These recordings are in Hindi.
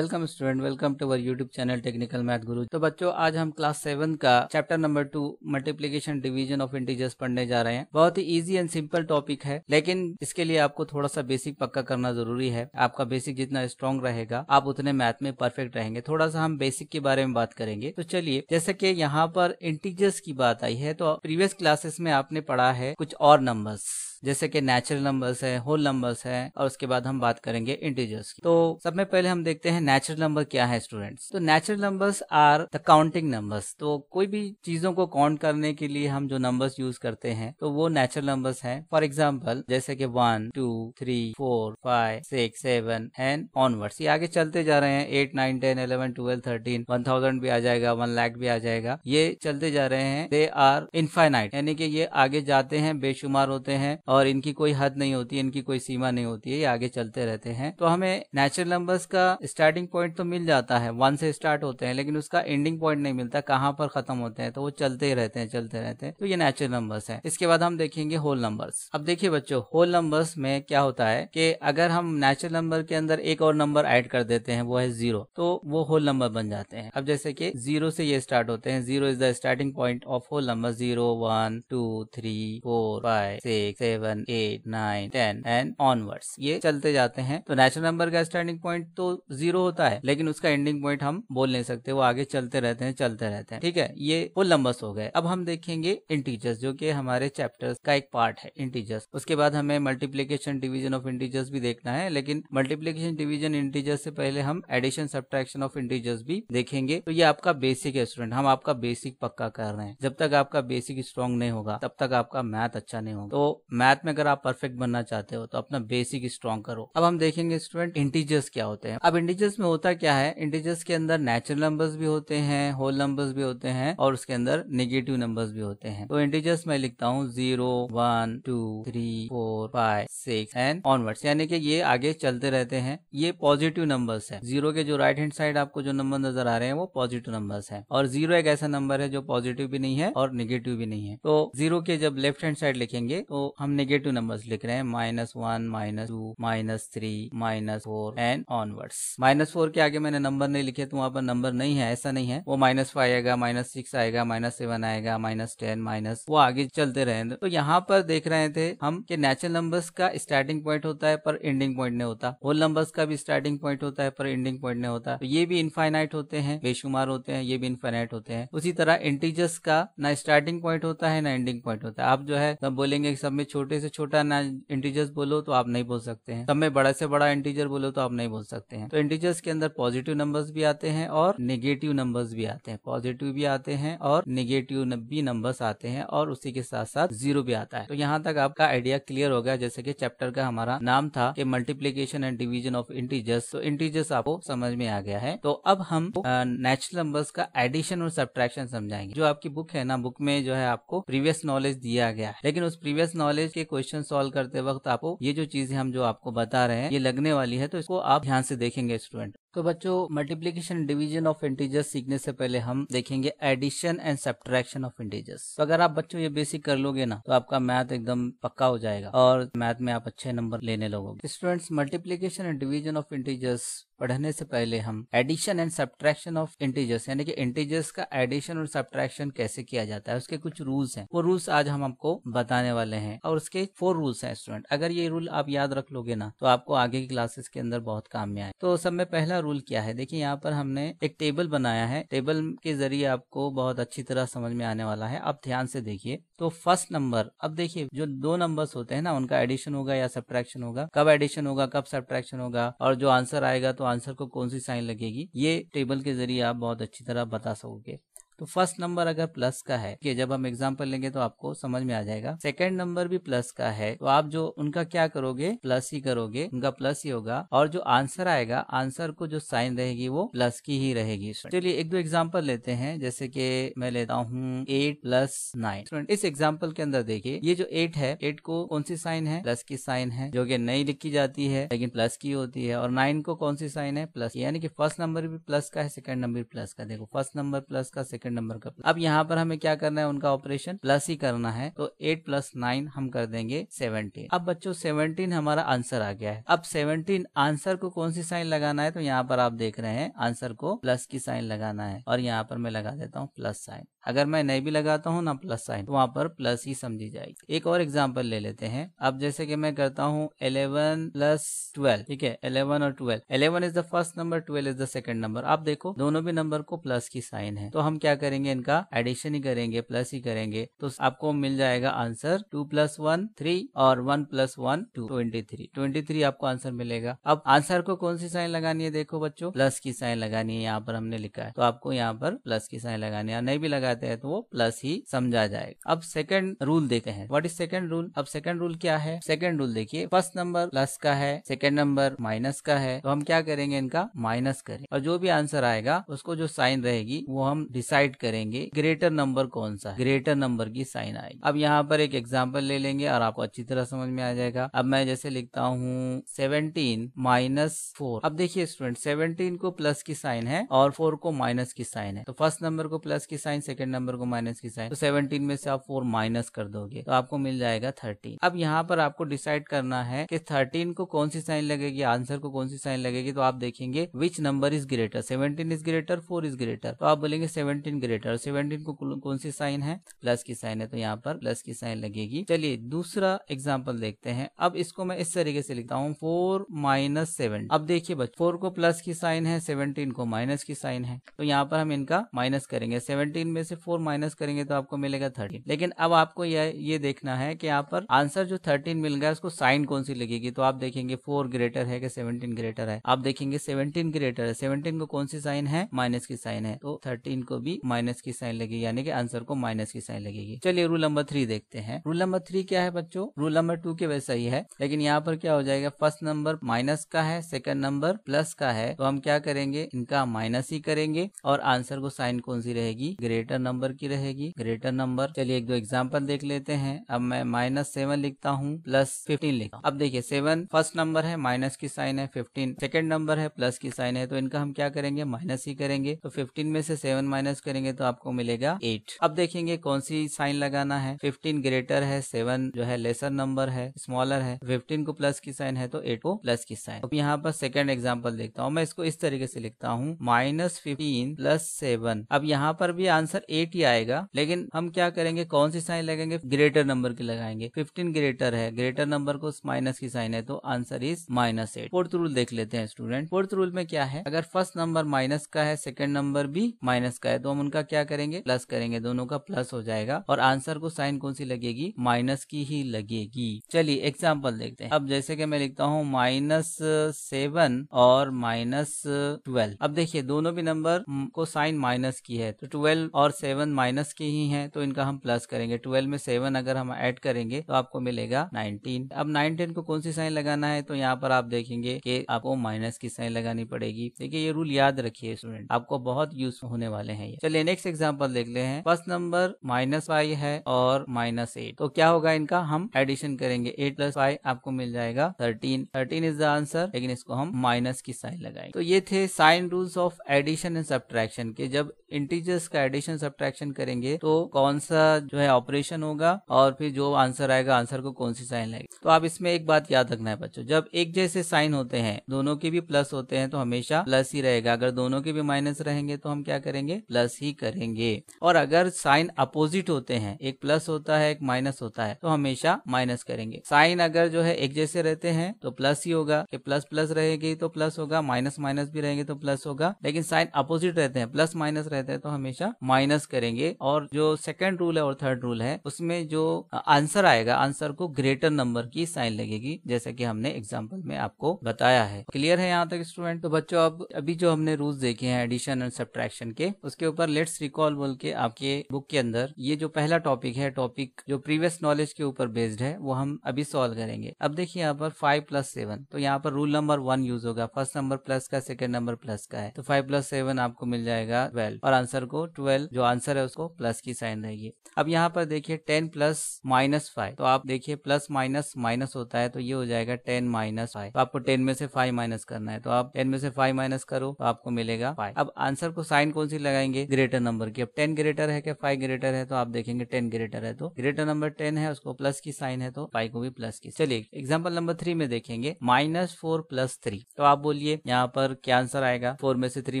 welcome student welcome to our YouTube channel technical math guru तो बच्चों आज हम क्लास सेवन का chapter number two multiplication division of integers पढ़ने जा रहे हैं बहुत ही इजी एंड सिंपल टॉपिक है लेकिन इसके लिए आपको थोड़ा सा बेसिक पक्का करना जरूरी है आपका बेसिक जितना स्ट्रॉन्ग रहेगा आप उतने मैथ में परफेक्ट रहेंगे थोड़ा सा हम बेसिक के बारे में बात करेंगे तो चलिए जैसे की यहाँ पर इंटीजर्स की बात आई है तो प्रीवियस क्लासेस में आपने पढ़ा है कुछ और नंबर्स जैसे कि नेचुरल नंबर्स है होल नंबर्स है और उसके बाद हम बात करेंगे इंटीजर्स की तो सब में पहले हम देखते हैं नेचुरल नंबर क्या है स्टूडेंट्स तो natural numbers are the counting numbers तो कोई भी चीजों को काउंट करने के लिए हम जो नंबर्स यूज करते हैं तो वो नेचुरल नंबर्स हैं फॉर एग्जाम्पल जैसे कि one two three four five six seven and onwards ये आगे चलते जा रहे हैं eight nine ten eleven twelve thirteen one thousand भी आ जाएगा वन लैख भी आ जाएगा ये चलते जा रहे हैं दे आर इनफाइनाइट यानी कि ये आगे जाते हैं बेशुमार होते हैं और इनकी कोई हद नहीं होती इनकी कोई सीमा नहीं होती है ये आगे चलते रहते हैं तो हमें नेचुरल नंबर्स का स्टार्टिंग स्टार्टिंग पॉइंट तो मिल जाता है वन से स्टार्ट होते हैं लेकिन उसका एंडिंग पॉइंट नहीं मिलता कहाँ पर खत्म होते हैं तो वो चलते ही रहते हैं चलते रहते हैं तो ये नेचुरल नंबर्स है इसके बाद हम देखेंगे होल नंबर्स अब देखिए बच्चों होल नंबर्स में क्या होता है कि अगर हम नेचुरल नंबर के अंदर एक और नंबर एड कर देते हैं वो है जीरो तो वो होल नंबर बन जाते हैं अब जैसे कि जीरो से ये स्टार्ट होते हैं zero is the starting point of whole number zero one two three four five six seven eight nine ten and onwards ये चलते जाते हैं तो नेचुरल नंबर का स्टार्टिंग पॉइंट तो जीरो होता है लेकिन उसका एंडिंग पॉइंट हम बोल नहीं सकते वो आगे चलते रहते हैं चलते रहते हैं ठीक है ये वो लंबस हो गए अब हम देखेंगे इंटीजर्स जो कि हमारे चैप्टर्स का एक पार्ट है इंटीजर्स उसके बाद हमें मल्टीप्लीकेशन डिविजन ऑफ इंटीजर्स भी देखना है लेकिन मल्टीप्लीकेशन डिविजन इंटीजर्स से पहले हम एडिशन सब्ट्रैक्शन ऑफ इंटीजर्स भी देखेंगे तो ये आपका बेसिक है स्टूडेंट हम आपका बेसिक पक्का कर रहे हैं जब तक आपका बेसिक स्ट्रांग नहीं होगा तब तक आपका मैथ अच्छा नहीं होगा तो मैथ में अगर आप परफेक्ट बनना चाहते हो तो अपना बेसिक स्ट्रॉन्ग करो अब हम देखेंगे स्टूडेंट इंटीजर्स क्या होते हैं अब इंटीजर्स इंटीजर्स में होता क्या है इंटीजर्स के अंदर नेचुरल नंबर्स भी होते हैं होल नंबर्स भी होते हैं और उसके अंदर निगेटिव नंबर्स भी होते हैं तो इंटीजर्स में लिखता हूँ zero one two three four five six and onwards यानी कि ये आगे चलते रहते हैं ये पॉजिटिव नंबर्स है जीरो के जो राइट हैंड साइड आपको जो नंबर नजर आ रहे हैं वो पॉजिटिव नंबर्स है और जीरो एक ऐसा नंबर है जो पॉजिटिव भी नहीं है और निगेटिव भी नहीं है तो जीरो के जब लेफ्ट हैंड साइड लिखेंगे तो हम निगेटिव नंबर्स लिख रहे हैं minus one minus two minus three minus four and onwards minus minus four के आगे मैंने नंबर नहीं लिखे तो वहां पर नंबर नहीं है ऐसा नहीं है वो माइनस फाइव आएगा माइनस सिक्स आएगा माइनस सेवन आएगा माइनस टेन माइनस वो आगे चलते रहे तो यहाँ पर देख रहे थे हम कि नेचुरल नंबर्स का स्टार्टिंग पॉइंट होता है पर एंडिंग पॉइंट नहीं होता होल नंबर्स का भी स्टार्टिंग पॉइंट होता है पर एंडिंग पॉइंट नहीं होता तो ये भी इनफाइनाइट होते हैं बेशुमार होते हैं ये भी इनफाइनाइट होते हैं उसी तरह इंटीजर्स का ना स्टार्टिंग पॉइंट होता है ना एंडिंग पॉइंट होता है आप जो है सब बोलेंगे सब में छोटे से छोटा ना इंटीजर्स बोलो तो आप नहीं बोल सकते हैं सब में बड़ा से बड़ा इंटीजर बोलो तो आप नहीं बोल सकते हैं तो इंटीजर इंटीजर्स के अंदर पॉजिटिव नंबर्स भी आते हैं और नेगेटिव नंबर्स भी आते हैं पॉजिटिव भी आते हैं और नेगेटिव भी नंबर्स आते हैं और उसी के साथ साथ जीरो भी आता है तो यहाँ तक आपका आइडिया क्लियर हो गया जैसे कि चैप्टर का हमारा नाम था कि multiplication and division of integers तो इंटीजर्स आपको समझ में आ गया है तो अब हम नेचुरल नंबर्स का एडिशन और सब्ट्रैक्शन समझाएंगे जो आपकी बुक है ना बुक में जो है आपको प्रीवियस नॉलेज दिया गया है लेकिन उस प्रीवियस नॉलेज के क्वेश्चन सोल्व करते वक्त आपको ये जो चीजें हम जो आपको बता रहे हैं ये लगने वाली है तो इसको आप ध्यान से देखेंगे स्टूडेंट went तो बच्चों मल्टीप्लीकेशन डिवीजन ऑफ इंटीजर्स सीखने से पहले हम देखेंगे addition and subtraction of integers तो अगर आप बच्चों ये बेसिक कर लोगे ना तो आपका मैथ एकदम पक्का हो जाएगा और मैथ में आप अच्छे नंबर लेने लगोगे students multiplication and division of integers पढ़ने से पहले हम addition and subtraction of integers यानी कि इंटीजर्स का एडिशन और सब्ट्रैक्शन कैसे किया जाता है उसके कुछ रूल्स हैं वो रूल्स आज हम आपको बताने वाले हैं और उसके फोर रूल्स हैं स्टूडेंट अगर ये रूल आप याद रख लोगे ना तो आपको आगे की क्लासेस के अंदर बहुत काम में आए तो सब में पहला रूल क्या है देखिए यहाँ पर हमने एक टेबल बनाया है टेबल के जरिए आपको बहुत अच्छी तरह समझ में आने वाला है आप ध्यान से देखिए तो फर्स्ट नंबर अब देखिए जो दो नंबर्स होते हैं ना उनका एडिशन होगा या सब्ट्रैक्शन होगा कब एडिशन होगा कब सब्ट्रैक्शन होगा और जो आंसर आएगा तो आंसर को कौन सी साइन लगेगी ये टेबल के जरिए आप बहुत अच्छी तरह बता सकोगे तो फर्स्ट नंबर अगर प्लस का है कि जब हम एग्जाम्पल लेंगे तो आपको समझ में आ जाएगा सेकेंड नंबर भी प्लस का है तो आप जो उनका क्या करोगे प्लस ही करोगे उनका प्लस ही होगा और जो आंसर आएगा आंसर को जो साइन रहेगी वो प्लस की ही रहेगी चलिए एक दो एग्जाम्पल लेते हैं जैसे कि मैं लेता हूँ एट प्लस नाइन इस एग्जाम्पल के अंदर देखिए ये जो एट है एट को कौन सी साइन है प्लस की साइन है जो कि नहीं लिखी जाती है लेकिन प्लस की होती है और नाइन को कौन सी साइन है प्लस यानी कि फर्स्ट नंबर भी प्लस का है सेकंड नंबर प्लस का देखो फर्स्ट नंबर प्लस का सेकंड सेकंड नंबर का अब यहाँ पर हमें क्या करना है उनका ऑपरेशन प्लस ही करना है तो एट प्लस नाइन हम कर देंगे सेवनटीन अब बच्चों सेवनटीन हमारा आंसर आ गया है अब सेवनटीन आंसर को कौन सी साइन लगाना है तो यहाँ पर आप देख रहे हैं आंसर को प्लस की साइन लगाना है और यहाँ पर मैं लगा देता हूँ प्लस साइन अगर मैं नहीं भी लगाता हूँ ना प्लस साइन तो वहाँ पर प्लस ही समझी जाएगी एक और एग्जाम्पल ले लेते हैं अब जैसे कि मैं करता हूँ इलेवन प्लस ट्वेल्व ठीक है इलेवन और twelve eleven is the first number twelve is the second number आप देखो दोनों भी नंबर को प्लस की साइन है तो हम क्या करेंगे इनका एडिशन ही करेंगे प्लस ही करेंगे तो आपको मिल जाएगा answer two plus one three और one plus one two twenty three twenty three आपको आंसर मिलेगा अब आंसर को कौन सी साइन लगानी है देखो बच्चों प्लस की साइन लगानी है यहाँ पर हमने लिखा है तो आपको यहाँ पर प्लस की साइन लगानी है नहीं भी लगा लगाते हैं तो वो प्लस ही समझा जाएगा अब सेकंड रूल देखे हैं व्हाट इज सेकंड रूल अब सेकंड रूल क्या है सेकंड रूल देखिए फर्स्ट नंबर प्लस का है सेकंड नंबर माइनस का है तो हम क्या करेंगे इनका माइनस करें और जो भी आंसर आएगा उसको जो साइन रहेगी वो हम डिसाइड करेंगे ग्रेटर नंबर कौन सा ग्रेटर नंबर की साइन आएगी अब यहाँ पर एक एग्जाम्पल ले लेंगे और आपको अच्छी तरह समझ में आ जाएगा अब मैं जैसे लिखता हूँ सेवनटीन माइनस फोर अब देखिए स्टूडेंट सेवनटीन को प्लस की साइन है और फोर को माइनस की साइन है तो फर्स्ट नंबर को प्लस की साइन सेकेंड सेकंड नंबर को माइनस की साइन तो 17 में से आप 4 माइनस कर दोगे तो आपको मिल जाएगा 13 अब यहाँ पर आपको डिसाइड करना है कि 13 को कौन सी साइन लगेगी आंसर को कौन सी साइन लगेगी तो आप देखेंगे which number is greater seventeen is greater four is greater तो आप बोलेंगे सेवनटीन ग्रेटर सेवनटीन को कौन सी साइन है प्लस की साइन है तो यहाँ पर प्लस की साइन लगेगी चलिए दूसरा एग्जाम्पल देखते हैं अब इसको मैं इस तरीके से लिखता हूँ फोर माइनस सेवन अब देखिए बच्चों फोर को प्लस की साइन है सेवनटीन को माइनस की साइन है तो यहाँ पर हम इनका माइनस करेंगे सेवनटीन में से फोर माइनस करेंगे तो आपको मिलेगा थर्टीन लेकिन अब आपको यह ये देखना है कि यहाँ पर आंसर जो थर्टीन मिल गया उसको साइन कौन सी लगेगी तो आप देखेंगे फोर ग्रेटर है कि सेवनटीन ग्रेटर है आप देखेंगे सेवनटीन ग्रेटर है सेवनटीन को कौन सी साइन है माइनस की साइन है तो थर्टीन को भी माइनस की साइन लगेगी यानी कि आंसर को माइनस की साइन लगेगी चलिए रूल नंबर थ्री देखते हैं रूल नंबर थ्री क्या है बच्चों रूल नंबर टू के वैसा ही है लेकिन यहाँ पर क्या हो जाएगा फर्स्ट नंबर माइनस का है सेकंड नंबर प्लस का है तो हम क्या करेंगे इनका माइनस ही करेंगे और आंसर को साइन कौन सी रहेगी ग्रेटर ग्रेटर नंबर की रहेगी ग्रेटर नंबर चलिए एक दो एग्जाम्पल देख लेते हैं अब मैं माइनस सेवन लिखता हूँ प्लस फिफ्टीन लिखता हूँ अब देखिए सेवन फर्स्ट नंबर है माइनस की साइन है फिफ्टीन सेकेंड नंबर है प्लस की साइन है तो इनका हम क्या करेंगे माइनस ही करेंगे तो फिफ्टीन में से सेवन माइनस करेंगे तो आपको मिलेगा एट अब देखेंगे कौन सी साइन लगाना है फिफ्टीन ग्रेटर है सेवन जो है लेसर नंबर है स्मॉलर है फिफ्टीन को प्लस की साइन है तो एट को प्लस की साइन अब यहाँ पर सेकेंड एग्जाम्पल देखता हूँ मैं इसको इस तरीके से लिखता हूँ माइनस फिफ्टीन प्लस सेवन अब यहाँ पर भी आंसर एट ही आएगा लेकिन हम क्या करेंगे कौन सी साइन लगेंगे ग्रेटर नंबर की लगाएंगे फिफ्टीन ग्रेटर है ग्रेटर नंबर को माइनस की साइन है तो answer is minus eight fourth rule देख लेते हैं स्टूडेंट फोर्थ रूल में क्या है अगर फर्स्ट नंबर माइनस का है सेकेंड नंबर भी माइनस का है तो हम उनका क्या करेंगे प्लस करेंगे दोनों का प्लस हो जाएगा और आंसर को साइन कौन सी लगेगी माइनस की ही लगेगी चलिए एग्जाम्पल देखते हैं अब जैसे कि मैं लिखता हूँ माइनस सेवन और माइनस ट्वेल्व अब देखिए दोनों भी नंबर को साइन माइनस की है तो ट्वेल्व और सेवन माइनस के ही हैं तो इनका हम प्लस करेंगे ट्वेल्व में सेवन अगर हम ऐड करेंगे तो आपको मिलेगा नाइनटीन अब नाइनटीन को कौन सी साइन लगाना है तो यहाँ पर आप देखेंगे कि आपको माइनस की साइन लगानी पड़ेगी देखिए ये रूल याद रखिए स्टूडेंट आपको बहुत यूज होने वाले हैं चलिए नेक्स्ट एग्जाम्पल देख ले हैं फर्स्ट नंबर माइनस फाइव है और माइनस एट तो क्या होगा इनका हम एडिशन करेंगे एट प्लस फाइव आपको मिल जाएगा thirteen thirteen is the answer लेकिन इसको हम माइनस की साइन लगाएंगे तो ये थे sign rules of addition and subtraction के जब इंटीजर्स का एडिशन सब सब्ट्रैक्शन करेंगे तो कौन सा जो है ऑपरेशन होगा और फिर जो आंसर आएगा आंसर को कौन सी साइन लगेगी तो आप इसमें एक बात याद रखना है बच्चों जब एक जैसे साइन होते हैं दोनों के भी प्लस होते हैं तो हमेशा प्लस ही रहेगा अगर दोनों के भी माइनस रहेंगे तो हम क्या करेंगे प्लस ही करेंगे और अगर साइन अपोजिट होते हैं एक प्लस होता है एक माइनस होता है तो हमेशा माइनस करेंगे साइन अगर जो है एक जैसे रहते हैं तो प्लस ही होगा कि प्लस प्लस रहेगी तो प्लस होगा माइनस माइनस भी रहेंगे तो प्लस होगा लेकिन साइन अपोजिट रहते हैं प्लस माइनस रहते हैं तो हमेशा माइनस माइनस करेंगे और जो सेकेंड रूल है और थर्ड रूल है उसमें जो आंसर आएगा आंसर को ग्रेटर नंबर की साइन लगेगी जैसा कि हमने एग्जाम्पल में आपको बताया है क्लियर है यहाँ तक स्टूडेंट तो बच्चों अब अभी जो हमने रूल देखे हैं एडिशन एंड सब्ट्रैक्शन के उसके ऊपर लेट्स रिकॉल बोल के आपके बुक के अंदर ये जो पहला टॉपिक है टॉपिक जो प्रीवियस नॉलेज के ऊपर बेस्ड है वो हम अभी सोल्व करेंगे अब देखिए यहाँ पर फाइव प्लस सेवन तो यहाँ पर रूल नंबर वन यूज होगा फर्स्ट नंबर प्लस का सेकेंड नंबर प्लस का है तो फाइव प्लस सेवन आपको मिल जाएगा ट्वेल्व और आंसर को ट्वेल्व जो आंसर है उसको प्लस की साइन रहेगी अब यहाँ पर देखिए टेन प्लस माइनस फाइव तो आप देखिए प्लस माइनस माइनस होता है तो ये हो जाएगा टेन माइनस फाइव तो आपको टेन में से फाइव माइनस करना है तो आप टेन में से फाइव माइनस करो तो आपको मिलेगा फाइव अब आंसर को साइन कौन सी लगाएंगे ग्रेटर नंबर की अब टेन ग्रेटर है क्या फाइव ग्रेटर है तो आप देखेंगे टेन ग्रेटर है तो ग्रेटर नंबर टेन है उसको प्लस की साइन है तो फाइव को भी प्लस की चलिए एग्जाम्पल नंबर थ्री में देखेंगे माइनस फोर प्लस थ्री तो आप बोलिए यहाँ पर क्या आंसर आएगा फोर में से थ्री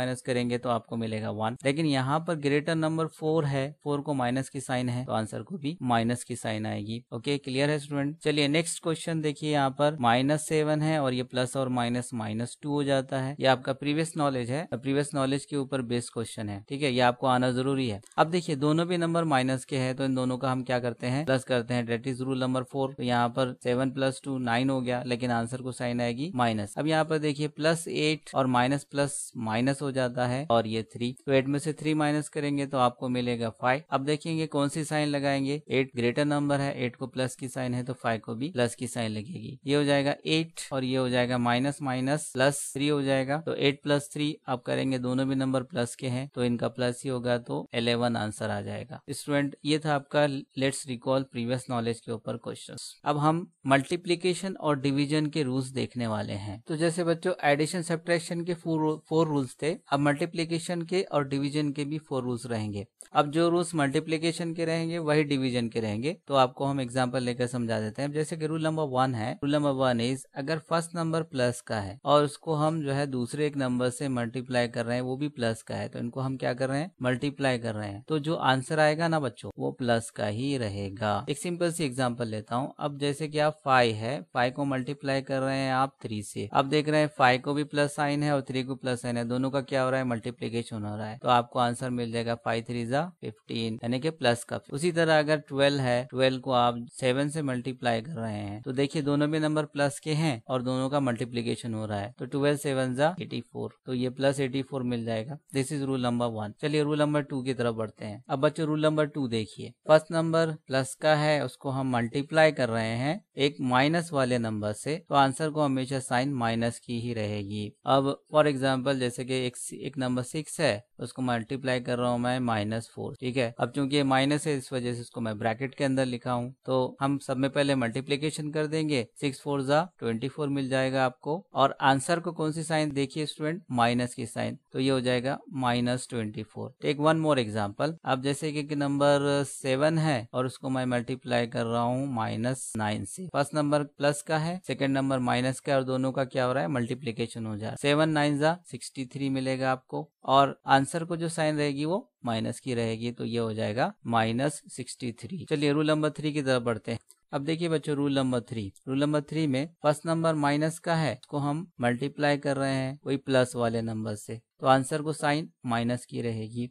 माइनस करेंगे तो आपको मिलेगा वन लेकिन यहाँ पर ग्रेटर नंबर फोर है फोर को माइनस की साइन है तो आंसर को भी माइनस की साइन आएगी ओके क्लियर है स्टूडेंट चलिए नेक्स्ट क्वेश्चन देखिए यहाँ पर माइनस सेवन है और ये प्लस और माइनस माइनस टू हो जाता है ये आपका प्रीवियस नॉलेज है प्रीवियस नॉलेज के ऊपर बेस्ट क्वेश्चन है ठीक है ये आपको आना जरूरी है अब देखिए दोनों भी नंबर माइनस के है तो इन दोनों का हम क्या करते हैं प्लस करते हैं that is rule number four तो यहाँ पर सेवन प्लस टू नाइन हो गया लेकिन आंसर को साइन आएगी माइनस अब यहाँ पर देखिए प्लस एट और माइनस प्लस माइनस हो जाता है और ये थ्री तो एट में से थ्री माइनस करेंगे तो आपको मिलेगा फाइव अब देखेंगे कौन सी साइन लगाएंगे एट ग्रेटर नंबर है एट को प्लस की साइन है तो फाइव को भी प्लस की साइन लगेगी ये हो जाएगा एट और ये हो जाएगा माइनस माइनस प्लस थ्री हो जाएगा तो एट प्लस थ्री आप करेंगे दोनों भी नंबर प्लस के हैं तो इनका प्लस ही होगा तो इलेवन आंसर आ जाएगा स्टूडेंट ये था आपका लेट्स रिकॉल प्रीवियस नॉलेज के ऊपर क्वेश्चन अब हम मल्टीप्लीकेशन और डिविजन के रूल्स देखने वाले हैं तो जैसे बच्चों एडिशन सब्ट्रैक्शन के फोर रूल्स थे अब मल्टीप्लीकेशन के और डिविजन के भी फोर रूल्स रहे रहेंगे अब जो रूल्स मल्टीप्लीकेशन के रहेंगे वही डिवीजन के रहेंगे तो आपको हम एग्जाम्पल लेकर समझा देते हैं जैसे कि रूल नंबर वन है रूल नंबर वन इज अगर फर्स्ट नंबर प्लस का है और उसको हम जो है दूसरे एक नंबर से मल्टीप्लाई कर रहे हैं वो भी प्लस का है तो इनको हम क्या कर रहे हैं मल्टीप्लाई कर रहे हैं तो जो आंसर आएगा ना बच्चों वो प्लस का ही रहेगा एक सिंपल सी एग्जाम्पल लेता हूँ अब जैसे की आप फाइव है फाइव को मल्टीप्लाई कर रहे हैं आप थ्री से अब देख रहे हैं फाइव को भी प्लस साइन है और थ्री को प्लस साइन है दोनों का क्या हो रहा है मल्टीप्लीकेशन हो रहा है तो आपको आंसर मिल जाएगा फाइव थ्री जा फिफ्टीन यानी कि प्लस का उसी तरह अगर ट्वेल्व है ट्वेल्व को आप सेवन से मल्टीप्लाई कर रहे हैं तो देखिए दोनों भी नंबर प्लस के हैं और दोनों का मल्टीप्लीकेशन हो रहा है तो ट्वेल्व सेवन जा एटी फोर तो ये प्लस एटी फोर मिल जाएगा this is rule number one चलिए रूल नंबर टू की तरफ बढ़ते हैं अब बच्चों रूल नंबर टू देखिए फर्स्ट नंबर प्लस का है उसको हम मल्टीप्लाई कर रहे हैं एक माइनस वाले नंबर से तो आंसर को हमेशा साइन माइनस की ही रहेगी अब फॉर एग्जाम्पल जैसे कि एक, एक नंबर सिक्स है उसको मल्टीप्लाई कर रहा हूँ मैं माइनस फोर ठीक है अब चूंकि ये माइनस है इस वजह से इसको मैं ब्रैकेट के अंदर लिखा हूँ तो हम सब में पहले मल्टीप्लीकेशन कर देंगे सिक्स फोर जा ट्वेंटी फोर मिल जाएगा आपको और आंसर को कौन सी साइन देखिए स्टूडेंट माइनस की साइन तो ये हो जाएगा minus twenty four take one more example अब जैसे कि नंबर सेवन है और उसको मैं मल्टीप्लाई कर रहा हूँ माइनस नाइन से फर्स्ट नंबर प्लस का है सेकेंड नंबर माइनस का और दोनों का क्या हो रहा है मल्टीप्लीकेशन हो जाए सेवन नाइन जा सिक्सटी थ्री मिलेगा आपको और आंसर आंसर को जो साइन रहेगी वो माइनस की रहेगी तो ये हो जाएगा माइनस सिक्सटी थ्री चलिए रूल नंबर थ्री की तरफ बढ़ते हैं अब देखिए बच्चों rule number three rule number three में फर्स्ट नंबर माइनस का है इसको हम मल्टीप्लाई कर रहे हैं कोई प्लस वाले नंबर से तो आंसर को साइन माइनस की रहेगी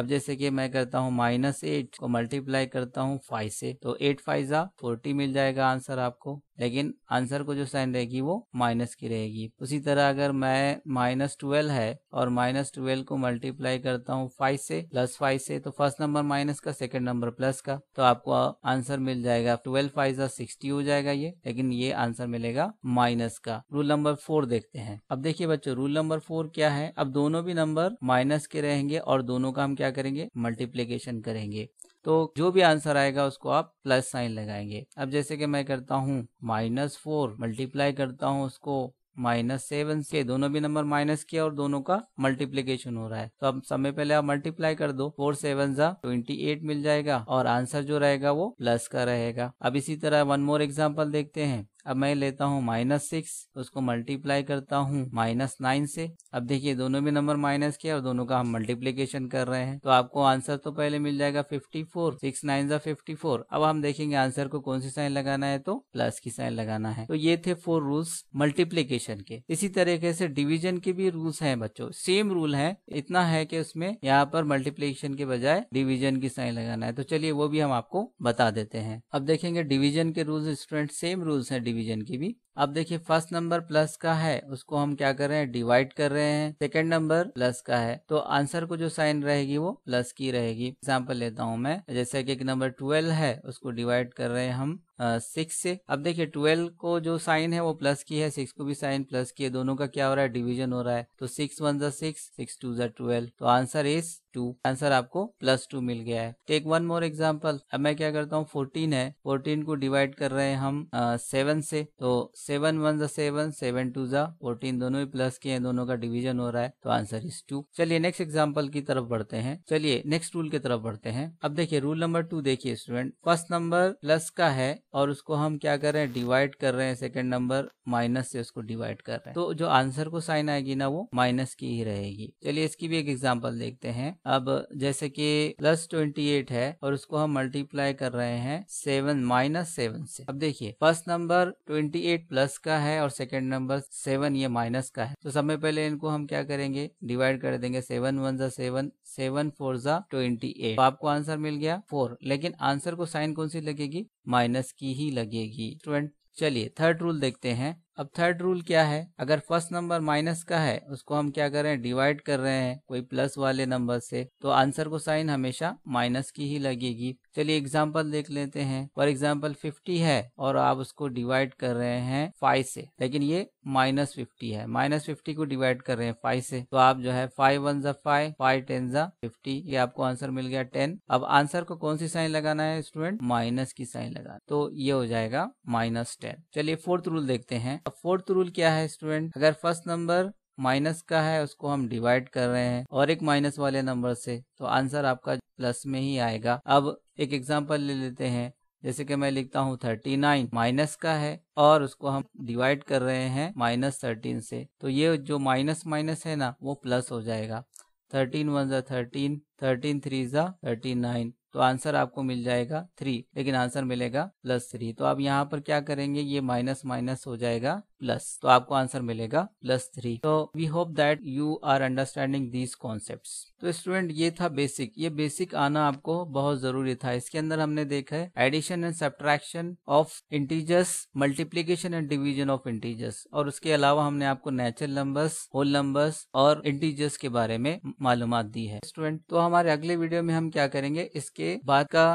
अब जैसे कि मैं करता हूँ माइनस एट को मल्टीप्लाई करता हूँ फाइव से तो एट फाइव जा फोर्टी मिल जाएगा आंसर आपको लेकिन आंसर को जो साइन रहेगी वो माइनस की रहेगी उसी तरह अगर मैं माइनस ट्वेल्व है और माइनस ट्वेल्व को मल्टीप्लाई करता हूँ फाइव से प्लस फाइव से तो फर्स्ट नंबर माइनस का सेकंड नंबर प्लस का तो आपको आंसर मिल जाएगा ट्वेल्व फाइव सिक्सटी हो जाएगा ये लेकिन ये आंसर मिलेगा माइनस का रूल नंबर फोर देखते हैं अब देखिए बच्चों रूल नंबर फोर क्या है अब दोनों भी नंबर माइनस के रहेंगे और दोनों का हम क्या करेंगे मल्टीप्लीकेशन करेंगे तो जो भी आंसर आएगा उसको आप प्लस साइन लगाएंगे अब जैसे कि मैं करता हूँ माइनस फोर मल्टीप्लाई करता हूँ उसको माइनस सेवन के दोनों भी नंबर माइनस किया और दोनों का मल्टीप्लीकेशन हो रहा है तो अब समय पहले आप मल्टीप्लाई कर दो फोर सेवन जा ट्वेंटी एट मिल जाएगा और आंसर जो रहेगा वो प्लस का रहेगा अब इसी तरह वन मोर एग्जाम्पल देखते हैं अब मैं लेता हूँ माइनस सिक्स उसको मल्टीप्लाई करता हूँ माइनस नाइन से अब देखिए दोनों में नंबर माइनस किया और दोनों का हम मल्टीप्लीकेशन कर रहे हैं तो आपको आंसर तो पहले मिल जाएगा फिफ्टी फोर सिक्स नाइन जो फिफ्टी फोर अब हम देखेंगे आंसर को कौन सी साइन लगाना है तो प्लस की साइन लगाना है तो ये थे फोर रूल्स मल्टीप्लीकेशन के इसी तरीके से डिविजन के भी रूल्स है बच्चों सेम रूल है इतना है की उसमें यहाँ पर मल्टीप्लीकेशन के बजाय डिविजन की साइन लगाना है तो चलिए वो भी हम आपको बता देते हैं अब देखेंगे डिविजन के रूल स्टूडेंट सेम रूल्स है डिवीजन की भी अब देखिए फर्स्ट नंबर प्लस का है उसको हम क्या कर रहे हैं डिवाइड कर रहे हैं सेकंड नंबर प्लस का है तो आंसर को जो साइन रहेगी वो प्लस की रहेगी एग्जाम्पल लेता हूँ मैं जैसे कि एक नंबर ट्वेल्व है उसको डिवाइड कर रहे हैं हम सिक्स से अब देखिए ट्वेल्व को जो साइन है वो प्लस की है सिक्स को भी साइन प्लस की है दोनों का क्या हो रहा है डिवीजन हो रहा है तो सिक्स वन जो सिक्स सिक्स टू जो ट्वेल्व तो आंसर इज टू आंसर आपको प्लस टू मिल गया है टेक वन मोर एग्जाम्पल अब मैं क्या करता हूँ फोर्टीन है फोर्टीन को डिवाइड कर रहे हैं हम सेवन से तो सेवन वन जो सेवन सेवन टू जो फोर्टीन दोनों ही प्लस के है दोनों का डिवीजन हो रहा है तो आंसर इज टू चलिए नेक्स्ट एग्जाम्पल की तरफ बढ़ते हैं चलिए नेक्स्ट रूल की तरफ बढ़ते हैं अब देखिये रूल नंबर टू देखिए स्टूडेंट फर्स्ट नंबर प्लस का है और उसको हम क्या कर रहे हैं डिवाइड कर रहे हैं सेकंड नंबर माइनस से उसको डिवाइड कर रहे हैं तो जो आंसर को साइन आएगी ना वो माइनस की ही रहेगी चलिए इसकी भी एक एग्जांपल देखते हैं अब जैसे कि प्लस ट्वेंटी एट है और उसको हम मल्टीप्लाई कर रहे हैं सेवन माइनस सेवन से अब देखिए first number twenty eight plus का है और सेकेंड नंबर सेवन ये माइनस का है तो सबसे पहले इनको हम क्या करेंगे डिवाइड कर देंगे सेवन वन जा सेवन सेवन फोर जा ट्वेंटी एट आपको आंसर मिल गया फोर लेकिन आंसर को साइन कौन सी लगेगी माइनस की ही लगेगी स्टूडेंट चलिए थर्ड रूल देखते हैं अब थर्ड रूल क्या है अगर फर्स्ट नंबर माइनस का है उसको हम क्या कर रहे हैं डिवाइड कर रहे हैं कोई प्लस वाले नंबर से तो आंसर को साइन हमेशा माइनस की ही लगेगी चलिए एग्जाम्पल देख लेते हैं फॉर एग्जाम्पल फिफ्टी है और आप उसको डिवाइड कर रहे हैं फाइव से लेकिन ये माइनस फिफ्टी है माइनस फिफ्टी को डिवाइड कर रहे हैं फाइव से तो आप जो है फाइव वन जा फाइव फाइव टेन जा फिफ्टी ये आपको आंसर मिल गया टेन अब आंसर को कौन सी साइन लगाना है स्टूडेंट माइनस की साइन लगाना तो ये हो जाएगा माइनस टेन चलिए फोर्थ रूल देखते हैं फोर्थ तो रूल क्या है स्टूडेंट अगर फर्स्ट नंबर माइनस का है उसको हम डिवाइड कर रहे हैं और एक माइनस वाले नंबर से तो आंसर आपका प्लस में ही आएगा अब एक एग्जाम्पल ले लेते हैं जैसे कि मैं लिखता हूँ थर्टी नाइन माइनस का है और उसको हम डिवाइड कर रहे हैं माइनस थर्टीन से तो ये जो माइनस माइनस है ना वो प्लस हो जाएगा थर्टीन वन ज़ा थर्टीन थर्टीन थ्री ज़ा थर्टी नाइन तो आंसर आपको मिल जाएगा थ्री लेकिन आंसर मिलेगा प्लस थ्री तो आप यहाँ पर क्या करेंगे ये माइनस माइनस हो जाएगा प्लस तो आपको आंसर मिलेगा प्लस थ्री तो we hope that you are understanding these concept तो स्टूडेंट ये था बेसिक ये बेसिक आना आपको बहुत जरूरी था इसके अंदर हमने देखा है addition and subtraction of integers multiplication and division of integers और उसके अलावा हमने आपको नेचुरल नंबर्स होल नंबर्स और इंटीजर्स के बारे में मालूम दी है स्टूडेंट तो हमारे अगले वीडियो में हम क्या करेंगे इसके बाद का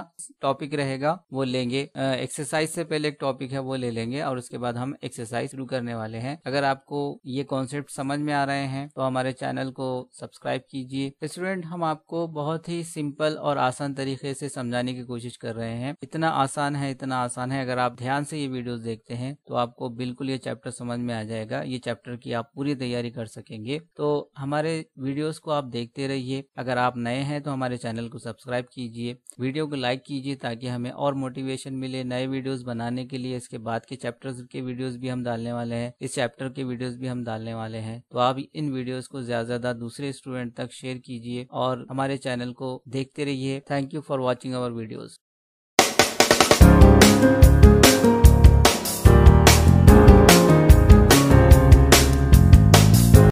टॉपिक रहेगा वो लेंगे एक्सरसाइज से पहले एक टॉपिक है वो ले लेंगे और उसके बाद हम एक्सरसाइज शुरू करने वाले हैं अगर आपको ये कॉन्सेप्ट समझ में आ रहे हैं तो हमारे चैनल को सब्सक्राइब कीजिए स्टूडेंट हम आपको बहुत ही सिंपल और आसान तरीके से समझाने की कोशिश कर रहे हैं इतना आसान है इतना आसान है अगर आप ध्यान से ये वीडियो देखते हैं तो आपको बिल्कुल ये चैप्टर समझ में आ जाएगा ये चैप्टर की आप पूरी तैयारी कर सकेंगे तो हमारे वीडियोज को आप देखते रहिए अगर आप नए हैं तो हमारे चैनल को सब्सक्राइब कीजिए वीडियो को लाइक कीजिए ताकि हमें और मोटिवेशन मिले नए वीडियोज बनाने के लिए इसके बाद के चैप्टर के वीडियोज भी हम डालने वाले वाले हैं इस चैप्टर के वीडियोस भी हम डालने वाले हैं तो आप इन वीडियोस को ज्यादा ज्यादा दूसरे स्टूडेंट तक शेयर कीजिए और हमारे चैनल को देखते रहिए thank you for watching our videos